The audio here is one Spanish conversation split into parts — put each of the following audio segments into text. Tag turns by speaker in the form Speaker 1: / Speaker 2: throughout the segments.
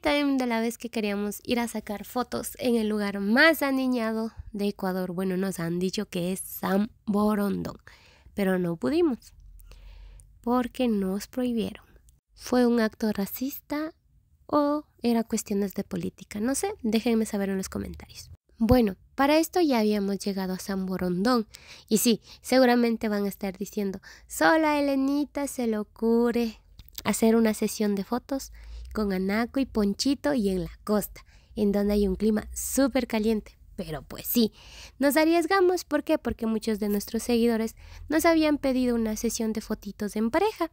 Speaker 1: time de la vez que queríamos ir a sacar fotos en el lugar más aniñado de Ecuador. Bueno, nos han dicho que es San Borondón, pero no pudimos porque nos prohibieron. ¿Fue un acto racista o era cuestiones de política? No sé, déjenme saber en los comentarios. Bueno, para esto ya habíamos llegado a San Borondón. Y sí, seguramente van a estar diciendo, sola Elenita se le ocurre hacer una sesión de fotos con Anaco y Ponchito y en la costa, en donde hay un clima súper caliente. Pero pues sí, nos arriesgamos. ¿Por qué? Porque muchos de nuestros seguidores nos habían pedido una sesión de fotitos en pareja.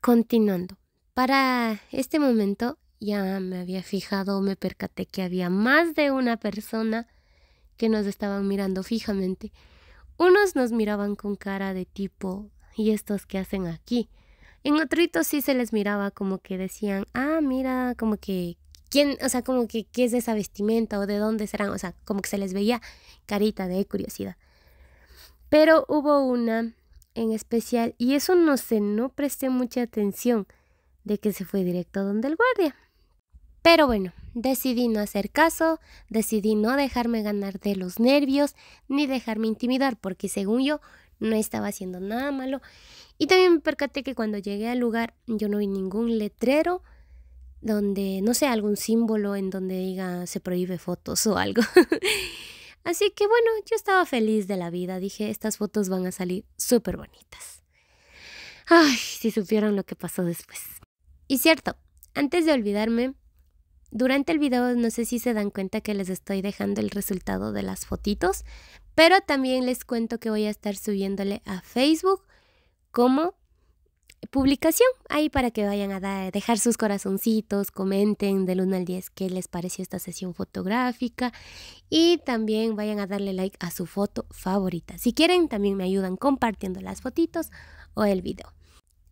Speaker 1: Continuando, para este momento ya me había fijado, me percaté que había más de una persona que nos estaban mirando fijamente. Unos nos miraban con cara de tipo, ¿y estos qué hacen aquí? En hito sí se les miraba como que decían, ah, mira, como que, ¿quién, o sea, como que, ¿qué es esa vestimenta o de dónde serán? O sea, como que se les veía carita de curiosidad. Pero hubo una en especial y eso no sé, no presté mucha atención de que se fue directo donde el guardia. Pero bueno, decidí no hacer caso, decidí no dejarme ganar de los nervios ni dejarme intimidar porque según yo no estaba haciendo nada malo. Y también me percaté que cuando llegué al lugar yo no vi ningún letrero donde, no sé, algún símbolo en donde diga se prohíbe fotos o algo. Así que bueno, yo estaba feliz de la vida. Dije, estas fotos van a salir súper bonitas. Ay, si supieran lo que pasó después. Y cierto, antes de olvidarme, durante el video no sé si se dan cuenta que les estoy dejando el resultado de las fotitos, pero también les cuento que voy a estar subiéndole a Facebook como publicación ahí para que vayan a dejar sus corazoncitos, comenten del 1 al 10 qué les pareció esta sesión fotográfica y también vayan a darle like a su foto favorita. Si quieren, también me ayudan compartiendo las fotitos o el video.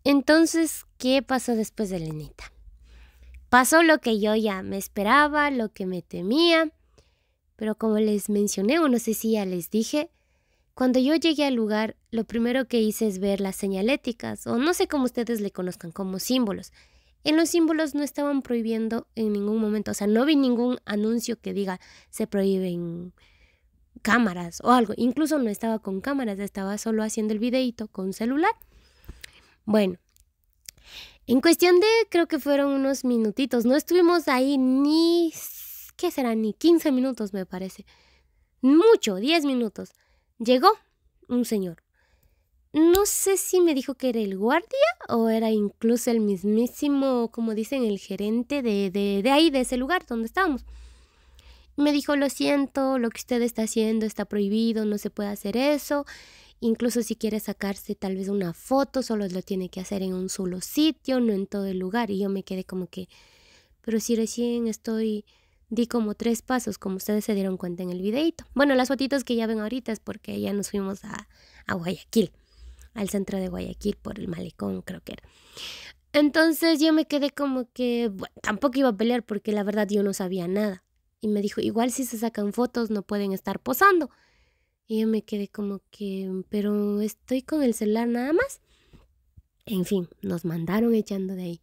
Speaker 1: Entonces, ¿qué pasó después de Lenita? Pasó lo que yo ya me esperaba, lo que me temía. Pero como les mencioné, o no sé si ya les dije, cuando yo llegué al lugar, lo primero que hice es ver las señaléticas, o no sé cómo ustedes le conozcan, como símbolos. En los símbolos no estaban prohibiendo en ningún momento, o sea, no vi ningún anuncio que diga se prohíben cámaras o algo. Incluso no estaba con cámaras, estaba solo haciendo el videito con celular. Bueno, en cuestión de creo que fueron unos minutitos, no estuvimos ahí ni ¿qué será? Ni 15 minutos me parece. Mucho, 10 minutos. Llegó un señor. No sé si me dijo que era el guardia o era incluso el mismísimo, como dicen, el gerente de, de ahí, de ese lugar donde estábamos. Me dijo, lo siento, lo que usted está haciendo está prohibido, no se puede hacer eso. Incluso si quiere sacarse tal vez una foto, solo lo tiene que hacer en un solo sitio, no en todo el lugar. Y yo me quedé como que, pero si recién estoy di como tres pasos, como ustedes se dieron cuenta en el videito. Bueno, las fotitos que ya ven ahorita es porque ya nos fuimos a, a Guayaquil, al centro de Guayaquil por el malecón, creo que era. Entonces yo me quedé como que, bueno, tampoco iba a pelear porque la verdad yo no sabía nada. Y me dijo, igual si se sacan fotos no pueden estar posando. Y yo me quedé como que, pero estoy con el celular nada más. En fin, nos mandaron echando de ahí.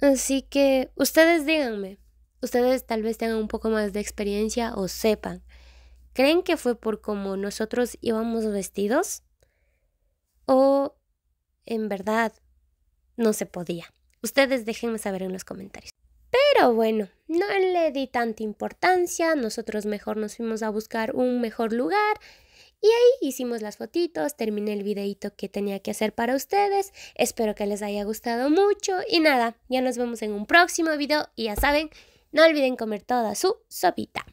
Speaker 1: Así que ustedes díganme, ustedes tal vez tengan un poco más de experiencia o sepan. ¿Creen que fue por cómo nosotros íbamos vestidos? ¿O en verdad no se podía? Ustedes déjenme saber en los comentarios. Pero bueno, no le di tanta importancia, nosotros mejor nos fuimos a buscar un mejor lugar y ahí hicimos las fotitos, terminé el videito que tenía que hacer para ustedes, espero que les haya gustado mucho y nada, ya nos vemos en un próximo video y ya saben, no olviden comer toda su sopita.